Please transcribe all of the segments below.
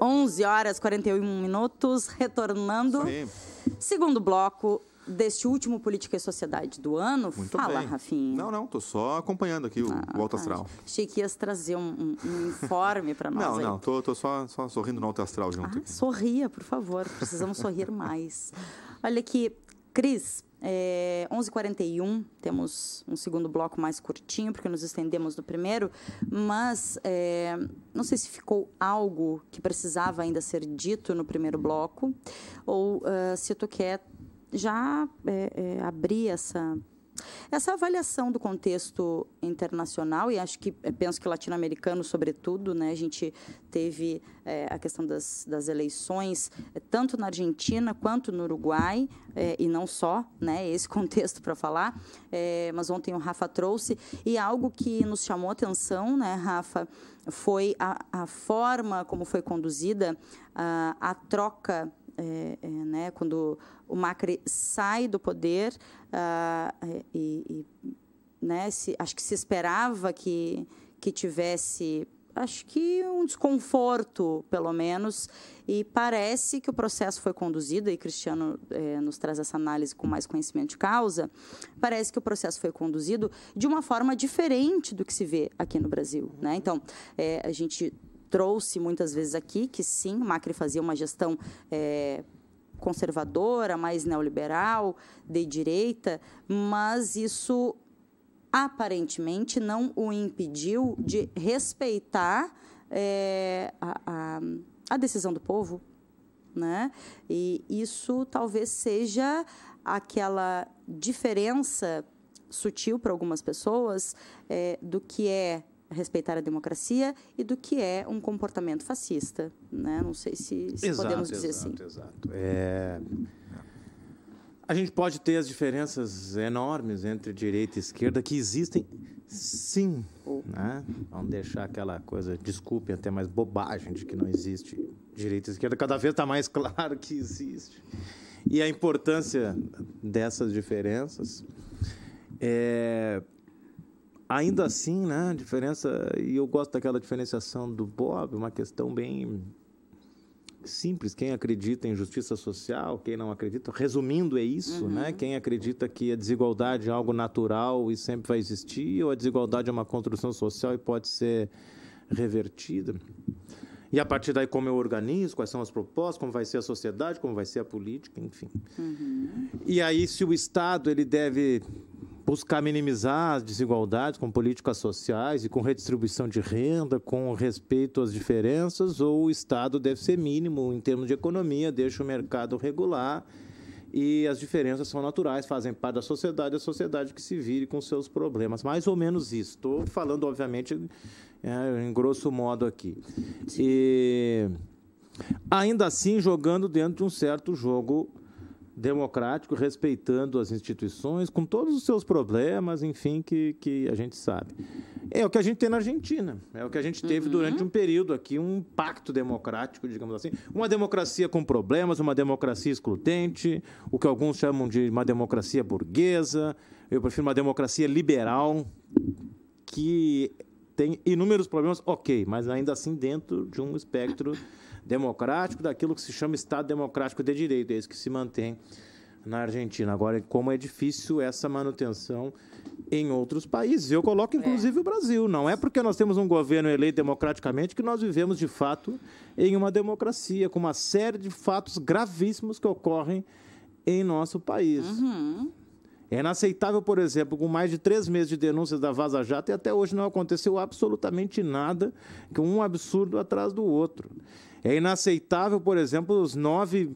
11 horas 41 minutos, retornando. Sim. Segundo bloco, deste último Política e Sociedade do ano. Muito Fala, bem. Rafinha. Não, não, estou só acompanhando aqui o, ah, o Alto Astral. Tá. Achei que ias trazer um, um informe para nós. Não, aí. não, estou tô, tô só, só, sorrindo no Alto Astral junto. Ah, sorria, por favor, precisamos sorrir mais. Olha aqui, Cris, é, 11h41, temos um segundo bloco mais curtinho, porque nos estendemos no primeiro, mas é, não sei se ficou algo que precisava ainda ser dito no primeiro bloco, ou uh, se tu quer já é, é, abrir essa essa avaliação do contexto internacional e acho que é, penso que latino-americano sobretudo né a gente teve é, a questão das, das eleições é, tanto na Argentina quanto no Uruguai é, e não só né esse contexto para falar é, mas ontem o Rafa trouxe e algo que nos chamou atenção né Rafa foi a, a forma como foi conduzida a, ah, a troca é, é, né, quando o Macri sai do poder uh, e, e né, se, acho que se esperava que, que tivesse acho que um desconforto, pelo menos, e parece que o processo foi conduzido, e Cristiano é, nos traz essa análise com mais conhecimento de causa, parece que o processo foi conduzido de uma forma diferente do que se vê aqui no Brasil. Né? Então, é, a gente trouxe muitas vezes aqui, que sim, o Macri fazia uma gestão é, conservadora, mais neoliberal, de direita, mas isso aparentemente não o impediu de respeitar é, a, a, a, decisão do povo. Né? E isso talvez seja aquela diferença sutil para algumas pessoas é, do que é respeitar a democracia e do que é um comportamento fascista. Né? Não sei se, se exato, podemos dizer exato, assim. Exato. É... A gente pode ter as diferenças enormes entre direita e esquerda que existem, sim. Oh. Né? Vamos deixar aquela coisa, desculpe, até mais bobagem de que não existe direita e esquerda. Cada vez está mais claro que existe. E a importância dessas diferenças é Ainda assim, né, a diferença, e eu gosto daquela diferenciação do Bob, uma questão bem simples, quem acredita em justiça social, quem não acredita, resumindo é isso, né? uhum. né? Quem acredita que a desigualdade é algo natural e sempre vai existir, ou a desigualdade é uma construção social e pode ser revertida. E a partir daí, como eu organizo, quais são as propostas, como vai ser a sociedade, como vai ser a política, enfim. Uhum. E aí, se o Estado ele deve buscar minimizar as desigualdades com políticas sociais e com redistribuição de renda, com respeito às diferenças, ou o Estado deve ser mínimo em termos de economia, deixa o mercado regular e as diferenças são naturais, fazem parte da sociedade, a sociedade que se vire com seus problemas. Mais ou menos isso. Estou falando, obviamente, é, em grosso modo aqui. E ainda assim jogando dentro de um certo jogo democrático, respeitando as instituições, com todos os seus problemas, enfim, que, que a gente sabe. É o que a gente tem na Argentina, é o que a gente teve uhum. durante um período aqui, um pacto democrático, digamos assim. Uma democracia com problemas, uma democracia excludente, o que alguns chamam de uma democracia burguesa, eu prefiro uma democracia liberal, que tem inúmeros problemas, ok, mas ainda assim dentro de um espectro democrático daquilo que se chama Estado Democrático de Direito, é isso que se mantém na Argentina. Agora, como é difícil essa manutenção em outros países. Eu coloco, inclusive, é. o Brasil. Não é porque nós temos um governo eleito democraticamente que nós vivemos, de fato, em uma democracia, com uma série de fatos gravíssimos que ocorrem em nosso país. Uhum. É inaceitável, por exemplo, com mais de três meses de denúncias da Vaza Jato e até hoje não aconteceu absolutamente nada, que um absurdo atrás do outro. É inaceitável, por exemplo, os nove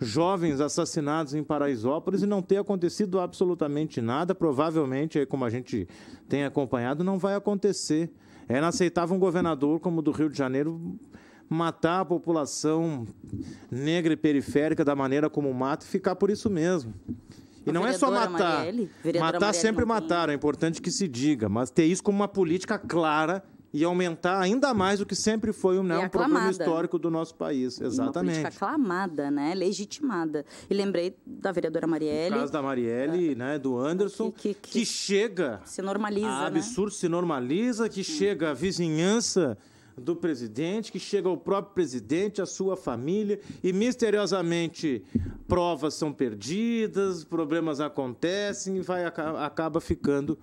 jovens assassinados em Paraisópolis e não ter acontecido absolutamente nada. Provavelmente, como a gente tem acompanhado, não vai acontecer. É inaceitável um governador como o do Rio de Janeiro matar a população negra e periférica da maneira como mata e ficar por isso mesmo. E não é só matar. Marielle, matar Marielle sempre mataram, é importante que se diga, mas ter isso como uma política clara e aumentar ainda mais o que sempre foi né, um problema histórico do nosso país. Exatamente. uma política aclamada, né? legitimada. E lembrei da vereadora Marielle. O caso da Marielle, ah, né, do Anderson, que, que, que, que, chega... Se normaliza, né? absurdo né? se normaliza, que chega a vizinhança do presidente, que chega o próprio presidente, a sua família, e misteriosamente provas são perdidas, problemas acontecem e vai, acaba ficando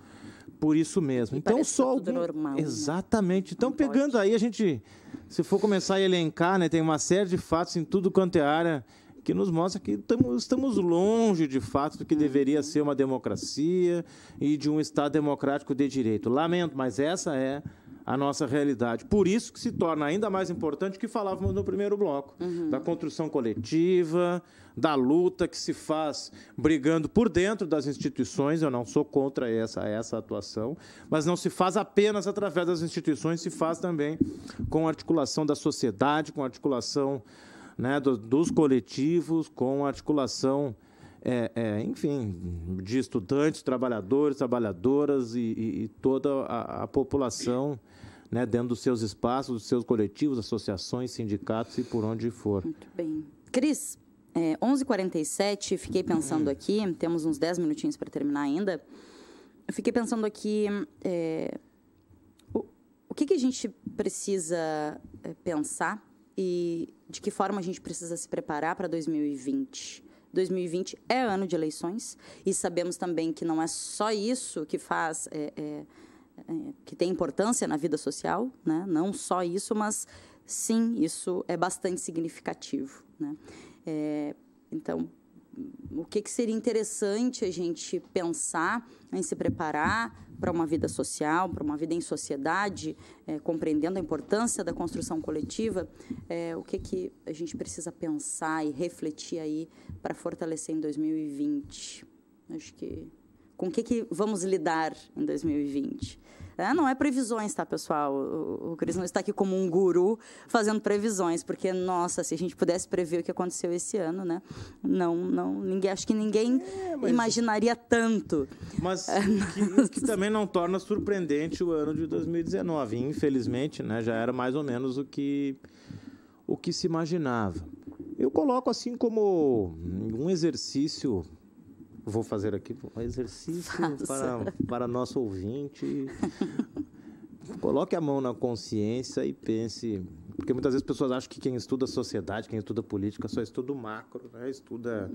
por isso mesmo. E então só algum... normal, né? exatamente. Então não pegando pode. aí a gente, se for começar a elencar, né, tem uma série de fatos em tudo quanto é área que nos mostra que tamo, estamos longe de fato do que uhum. deveria ser uma democracia e de um Estado democrático de direito. Lamento, mas essa é a nossa realidade. Por isso que se torna ainda mais importante o que falávamos no primeiro bloco, uhum. da construção coletiva, da luta que se faz brigando por dentro das instituições. Eu não sou contra essa essa atuação, mas não se faz apenas através das instituições, se faz também com articulação da sociedade, com articulação né, do, dos coletivos, com articulação é, é, enfim, de estudantes, trabalhadores, trabalhadoras e, e, e toda a, a população né, dentro dos seus espaços, dos seus coletivos, associações, sindicatos e por onde for. Muito bem. Cris, é, 11h47, fiquei pensando aqui, temos uns 10 minutinhos para terminar ainda. Eu fiquei pensando aqui é, o, que, que a gente precisa é, pensar e de que forma a gente precisa se preparar para 2020. 2020 é ano de eleições e sabemos também que não é só isso que faz. É, é, é, que tem importância na vida social, né? não só isso, mas sim, isso é bastante significativo. Né? É, então, o que, que seria interessante a gente pensar em se preparar para uma vida social, para uma vida em sociedade, é, compreendendo a importância da construção coletiva, é, o que, que a gente precisa pensar e refletir aí para fortalecer em 2020? Acho que com o que, que vamos lidar em 2020? É, Não é previsões, tá, pessoal? O, o Cris não está aqui como um guru fazendo previsões, porque, nossa, se a gente pudesse prever o que aconteceu esse ano, né? Não, não, ninguém, acho que ninguém é, mas, imaginaria tanto. Mas é, que, que também não torna surpreendente o ano de 2019. Infelizmente, né, já era mais ou menos o que, o que se imaginava. Eu coloco assim como um exercício Vou fazer aqui um exercício para, para nosso ouvinte. Coloque a mão na consciência e pense. Porque muitas vezes as pessoas acham que quem estuda sociedade, quem estuda política, só estuda o macro, né? estuda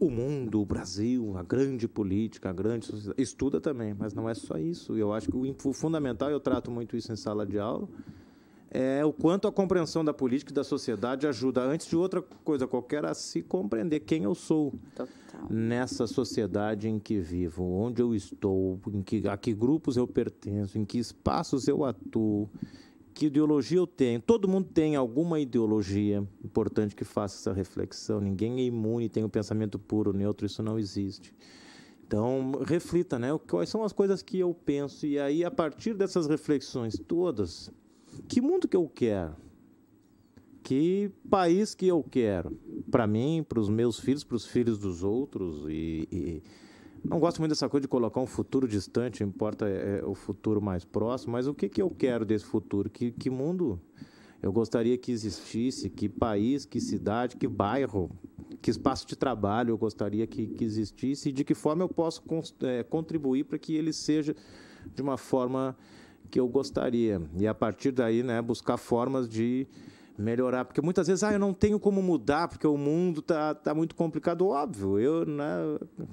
o mundo, o Brasil, a grande política, a grande sociedade. Estuda também, mas não é só isso. Eu acho que o fundamental, eu trato muito isso em sala de aula, é o quanto a compreensão da política e da sociedade ajuda, antes de outra coisa qualquer, a se compreender quem eu sou Total. nessa sociedade em que vivo, onde eu estou, em que, a que grupos eu pertenço, em que espaços eu atuo, que ideologia eu tenho. Todo mundo tem alguma ideologia, importante que faça essa reflexão. Ninguém é imune, tem o um pensamento puro, neutro, isso não existe. Então, reflita, né? Quais são as coisas que eu penso? E aí, a partir dessas reflexões todas, que mundo que eu quero? Que país que eu quero? Para mim, para os meus filhos, para os filhos dos outros e, e... Não gosto muito dessa coisa de colocar um futuro distante, importa é, é, o futuro mais próximo, mas o que, que eu quero desse futuro? Que, que mundo eu gostaria que existisse? Que país, que cidade, que bairro, que espaço de trabalho eu gostaria que, que existisse? E de que forma eu posso é, contribuir para que ele seja de uma forma que eu gostaria. E a partir daí, né, buscar formas de melhorar, porque muitas vezes, ah, eu não tenho como mudar, porque o mundo tá, tá muito complicado, óbvio. Eu, né,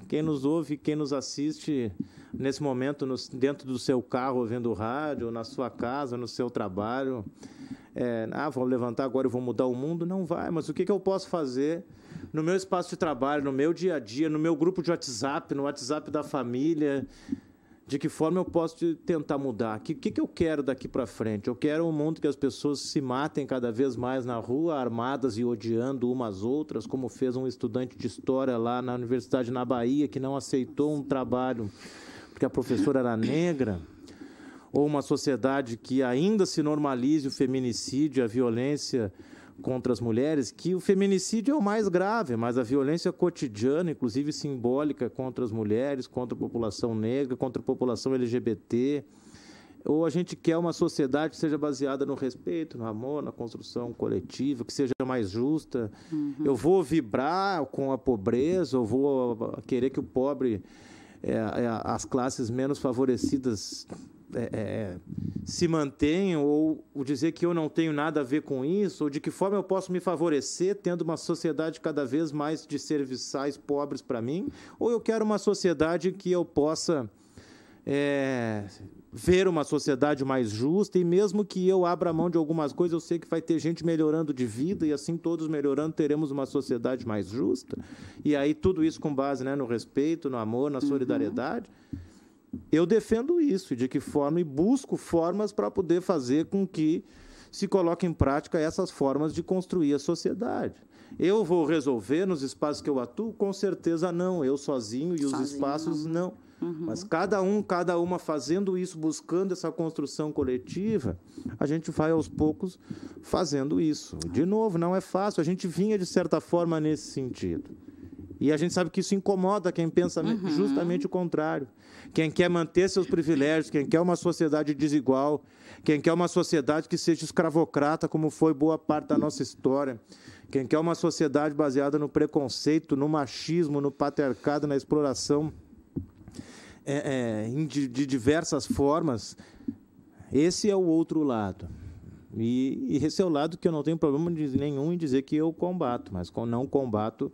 quem nos ouve, quem nos assiste nesse momento no, dentro do seu carro, ouvindo rádio, na sua casa, no seu trabalho, é, ah, vou levantar agora e vou mudar o mundo, não vai. Mas o que, que eu posso fazer no meu espaço de trabalho, no meu dia a dia, no meu grupo de WhatsApp, no WhatsApp da família? de que forma eu posso tentar mudar? O que, que, que, eu quero daqui para frente? Eu quero um mundo que as pessoas se matem cada vez mais na rua, armadas e odiando umas outras, como fez um estudante de história lá na universidade na Bahia, que não aceitou um trabalho porque a professora era negra? Ou uma sociedade que ainda se normalize o feminicídio, a violência contra as mulheres que o feminicídio é o mais grave, mas a violência cotidiana, inclusive simbólica, é contra as mulheres, contra a população negra, contra a população LGBT. Ou a gente quer uma sociedade que seja baseada no respeito, no amor, na construção coletiva, que seja mais justa. Uhum. Eu vou vibrar com a pobreza, eu vou querer que o pobre, é, é, as classes menos favorecidas é, é, se mantenham, ou, ou dizer que eu não tenho nada a ver com isso, ou de que forma eu posso me favorecer tendo uma sociedade cada vez mais de serviçais pobres para mim, ou eu quero uma sociedade que eu possa é, ver uma sociedade mais justa, e mesmo que eu abra mão de algumas coisas, eu sei que vai ter gente melhorando de vida, e assim todos melhorando, teremos uma sociedade mais justa. E aí tudo isso com base né, no respeito, no amor, na uhum. solidariedade. Uhum eu defendo isso, de que forma e busco formas para poder fazer com que se coloque em prática essas formas de construir a sociedade. Eu vou resolver nos espaços que eu atuo? Com certeza não, eu sozinho e os espaços não. não. Uhum. Mas cada um, cada uma fazendo isso, buscando essa construção coletiva, a gente vai aos poucos fazendo isso. De novo, não é fácil, a gente vinha de certa forma nesse sentido. E a gente sabe que isso incomoda quem pensa uhum. justamente o contrário. Quem quer manter seus privilégios, quem quer uma sociedade desigual, quem quer uma sociedade que seja escravocrata, como foi boa parte da nossa história. Quem quer uma sociedade baseada no preconceito, no machismo, no patriarcado, na exploração é, é, de diversas formas. Esse é o outro lado. E, e esse é o lado que eu não tenho problema nenhum em dizer que eu combato, mas com, não combato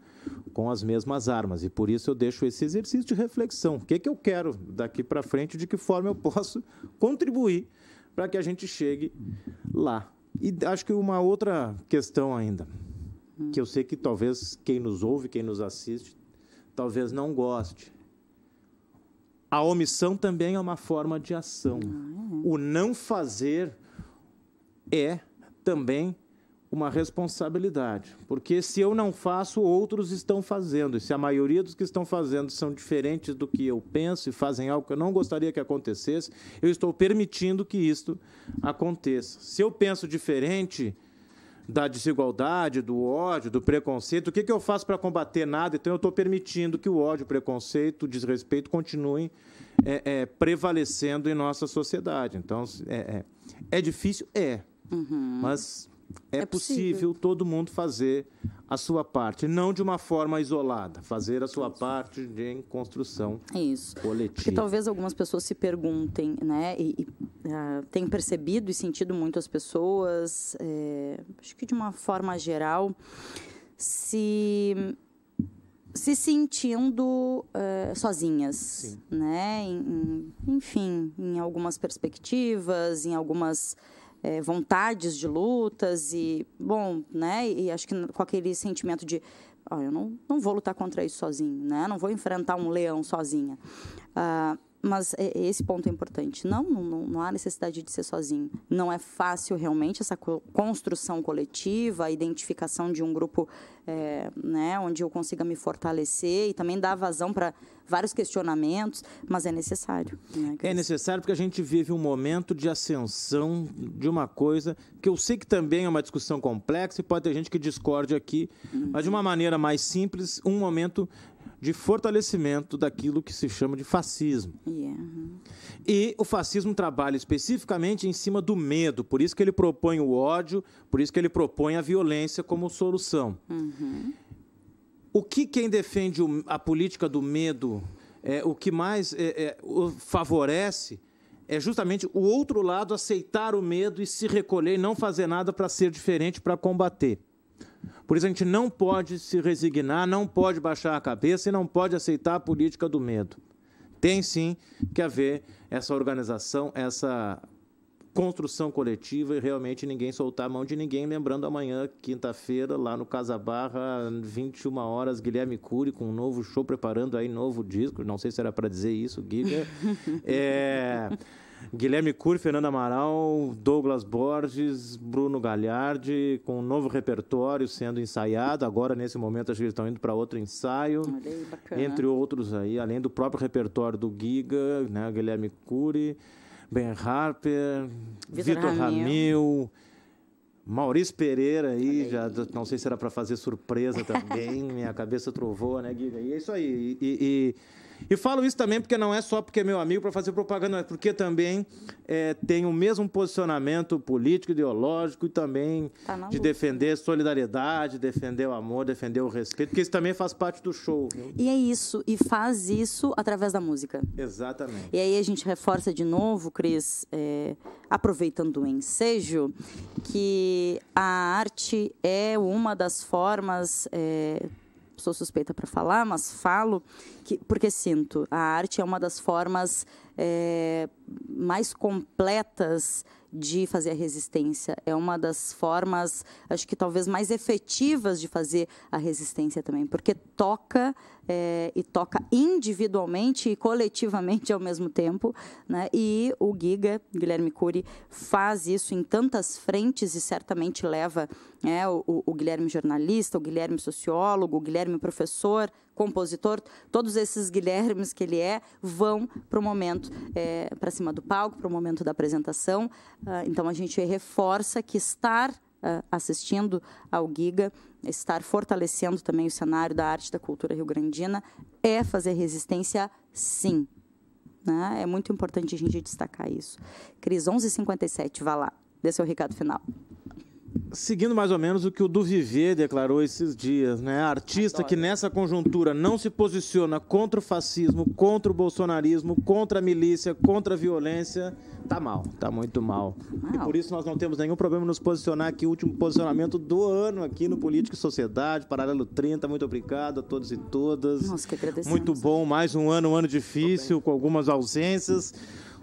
com as mesmas armas. E por isso eu deixo esse exercício de reflexão. O que, é que eu quero daqui para frente, de que forma eu posso contribuir para que a gente chegue lá. E acho que uma outra questão ainda, que eu sei que talvez quem nos ouve, quem nos assiste, talvez não goste. A omissão também é uma forma de ação. Ah, é? O não fazer é também uma responsabilidade, porque se eu não faço, outros estão fazendo. E se a maioria dos que estão fazendo são diferentes do que eu penso e fazem algo que eu não gostaria que acontecesse, eu estou permitindo que isto aconteça. Se eu penso diferente da desigualdade, do ódio, do preconceito, o que, que eu faço para combater nada? Então eu estou permitindo que o ódio, o preconceito, o desrespeito continuem é, é, prevalecendo em nossa sociedade. Então é, é, é difícil? É. Uhum. Mas é, é possível. possível. todo mundo fazer a sua parte, não de uma forma isolada, fazer a sua Isso. parte de, em construção Isso. coletiva. Porque talvez algumas pessoas se perguntem, né, e, e uh, ah, tem percebido e sentido muito as pessoas, é, acho que de uma forma geral, se se sentindo uh, sozinhas, Sim. né? Em, enfim, em algumas perspectivas, em algumas é, vontades de lutas e, bom, né? E acho que com aquele sentimento de oh, eu não, não vou lutar contra isso sozinho, né? Não vou enfrentar um leão sozinha. Ah, mas é, esse ponto é importante. Não, não, não há necessidade de ser sozinho. Não é fácil realmente essa construção coletiva, a identificação de um grupo é, né, onde eu consiga me fortalecer e também dar vazão para vários questionamentos, mas é necessário. Né, é necessário porque a gente vive um momento de ascensão de uma coisa que eu sei que também é uma discussão complexa e pode ter gente que discorde aqui, uhum. mas de uma maneira mais simples, um momento de fortalecimento daquilo que se chama de fascismo. Yeah. Uh-huh. E o fascismo trabalha especificamente em cima do medo, por isso que ele propõe o ódio, por isso que ele propõe a violência como solução. Uhum. O que quem defende a política do medo, é, o que mais é, é, favorece é justamente o outro lado aceitar o medo e se recolher e não fazer nada para ser diferente, para combater. Por isso a gente não pode se resignar, não pode baixar a cabeça e não pode aceitar a política do medo. Tem sim que haver essa organização, essa construção coletiva e realmente ninguém soltar a mão de ninguém. Lembrando, amanhã, quinta-feira, lá no Casa Barra, 21 horas, Guilherme Cury com um novo show, preparando aí novo disco. Não sei se era para dizer isso, Guilherme. é Guilherme Cur, Fernando Amaral, Douglas Borges, Bruno Galhardi, com um novo repertório sendo ensaiado. Agora, nesse momento, acho que eles estão indo para outro ensaio. Aí, entre outros aí, além do próprio repertório do Giga, né, Guilherme Cury, Ben Harper, Vitor Ramil. Ramil Maurício Pereira aí, aí, já não sei se era para fazer surpresa também, minha cabeça trovou, né, Guiga? E é isso aí. e, e, e e falo isso também porque não é só porque é meu amigo para fazer propaganda, mas porque também é, tem o mesmo posicionamento político, ideológico e também tá de defender né? solidariedade, defender o amor, defender o respeito, porque isso também faz parte do show. Viu? E é isso, e faz isso através da música. Exatamente. E aí a gente reforça de novo, Cris, é, aproveitando o ensejo, que a arte é uma das formas. É, sou suspeita para falar, mas falo que, porque sinto. A arte é uma das formas é, mais completas de fazer a resistência. É uma das formas, acho que talvez mais efetivas de fazer a resistência também, porque toca é, e toca individualmente e coletivamente ao mesmo tempo. Né? E o Giga, Guilherme Cury, faz isso em tantas frentes e certamente leva né, o, o Guilherme jornalista, o Guilherme sociólogo, o Guilherme professor, compositor, todos esses Guilhermes que ele é vão para o momento, é, para cima do palco, para o momento da apresentação. Ah, então a gente reforça que estar ah, assistindo ao Giga, estar fortalecendo também o cenário da arte da cultura rio-grandina, é fazer resistência, sim. Né? É muito importante a gente destacar isso. Cris, 11h57, vá lá. Dê seu recado final seguindo mais ou menos o que o Duvivier declarou esses dias, né? Artista que nessa conjuntura não se posiciona contra o fascismo, contra o bolsonarismo, contra a milícia, contra a violência, tá mal, tá muito mal. E por isso nós não temos nenhum problema em nos posicionar aqui, o último posicionamento do ano aqui no Política e Sociedade, Paralelo 30. Muito obrigado a todos e todas. Nossa, que agradecemos. Muito bom, mais um ano, um ano difícil, com algumas ausências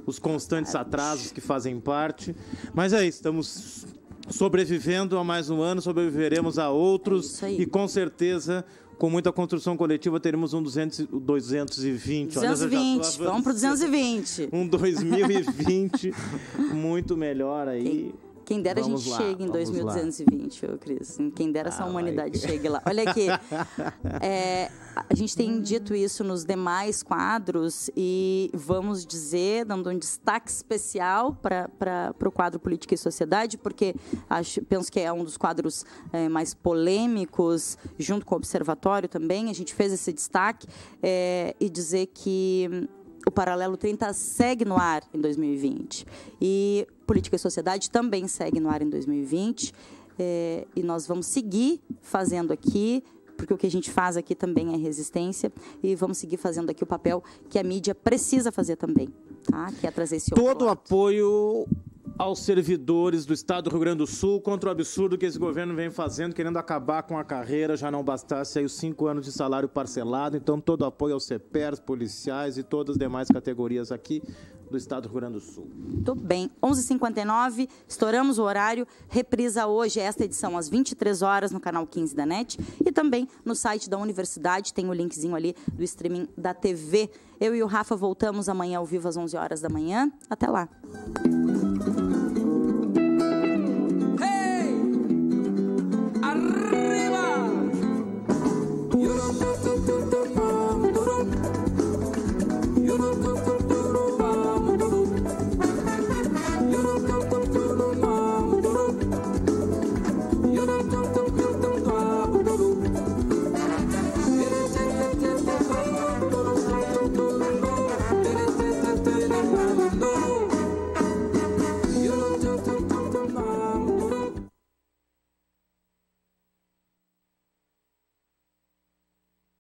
os constantes atrasos que fazem parte. Mas é isso, estamos sobrevivendo a mais um ano, sobreviveremos a outros é e com certeza com muita construção coletiva, teremos um 200, 220. 220, olha, vamos para o 220. Um 2020 muito melhor aí. Quem dera vamos a gente lá, chegue em 2220, ô, Cris. Quem dera ah, essa humanidade chegue lá. Olha aqui. é, a gente tem dito isso nos demais quadros e vamos dizer, dando um destaque especial para o quadro Política e Sociedade, porque acho, penso que é um dos quadros é, mais polêmicos, junto com o Observatório também. A gente fez esse destaque é, e dizer que o Paralelo 30 segue no ar em 2020. E Política e Sociedade também segue no ar em 2020. É, eh, e nós vamos seguir fazendo aqui, porque o que a gente faz aqui também é resistência, e vamos seguir fazendo aqui o papel que a mídia precisa fazer também, tá? que é trazer esse Todo o apoio aos servidores do Estado do Rio Grande do Sul contra o absurdo que esse governo vem fazendo, querendo acabar com a carreira, já não bastasse aí os cinco anos de salário parcelado, então todo apoio aos CEPERs, policiais e todas as demais categorias aqui do Estado do Rio Grande do Sul. Muito bem, 11h59, estouramos o horário, reprisa hoje esta edição às 23 horas no canal 15 da NET e também no site da Universidade, tem o linkzinho ali do streaming da TV. Eu e o Rafa voltamos amanhã ao vivo às 11 horas da manhã. Até lá.